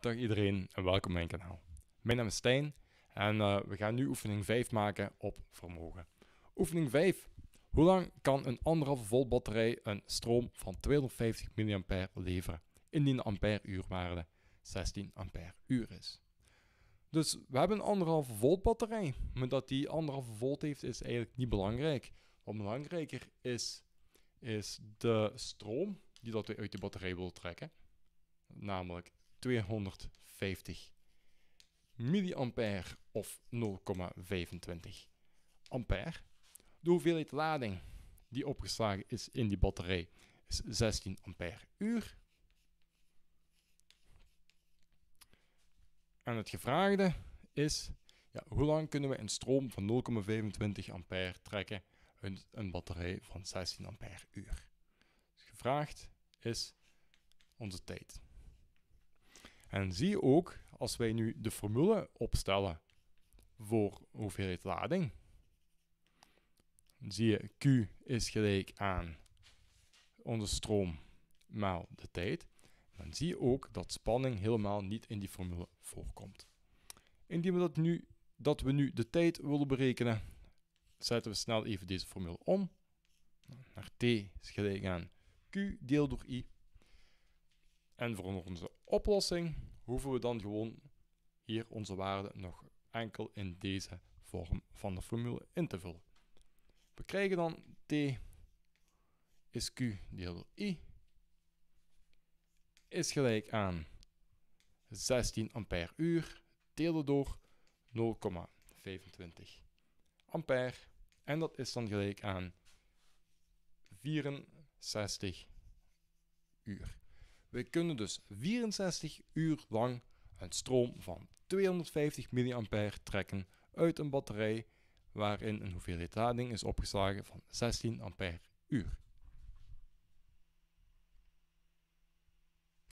Dag iedereen en welkom op mijn kanaal. Mijn naam is Stijn en eh, we gaan nu oefening 5 maken op vermogen. Oefening 5. Hoe lang kan een 1,5 volt batterij een stroom van 250 mA leveren indien de ampère uurwaarde 16 ampère uur is? Dus we hebben een 1,5 volt batterij, maar dat die 1,5 volt heeft is eigenlijk niet belangrijk. Wat belangrijker is, is de stroom die dat we uit de batterij willen trekken, namelijk 250 milliampère of 0,25 ampère. De hoeveelheid lading die opgeslagen is in die batterij is 16 ampère uur. En het gevraagde is, ja, hoe lang kunnen we een stroom van 0,25 ampère trekken uit een batterij van 16 ampère uur? Dus gevraagd is onze tijd. En zie ook, als wij nu de formule opstellen voor hoeveelheid lading, zie je Q is gelijk aan onze stroom maal de tijd. Dan zie je ook dat spanning helemaal niet in die formule voorkomt. Indien we dat nu, dat we nu de tijd willen berekenen, zetten we snel even deze formule om. Naar T is gelijk aan Q deel door I en voor onze oplossing hoeven we dan gewoon hier onze waarde nog enkel in deze vorm van de formule in te vullen. We krijgen dan t is q deel door i is gelijk aan 16 ampère uur delen door 0,25 ampère. En dat is dan gelijk aan 64 uur. We kunnen dus 64 uur lang een stroom van 250 mA trekken uit een batterij waarin een hoeveelheid lading is opgeslagen van 16 ampère uur.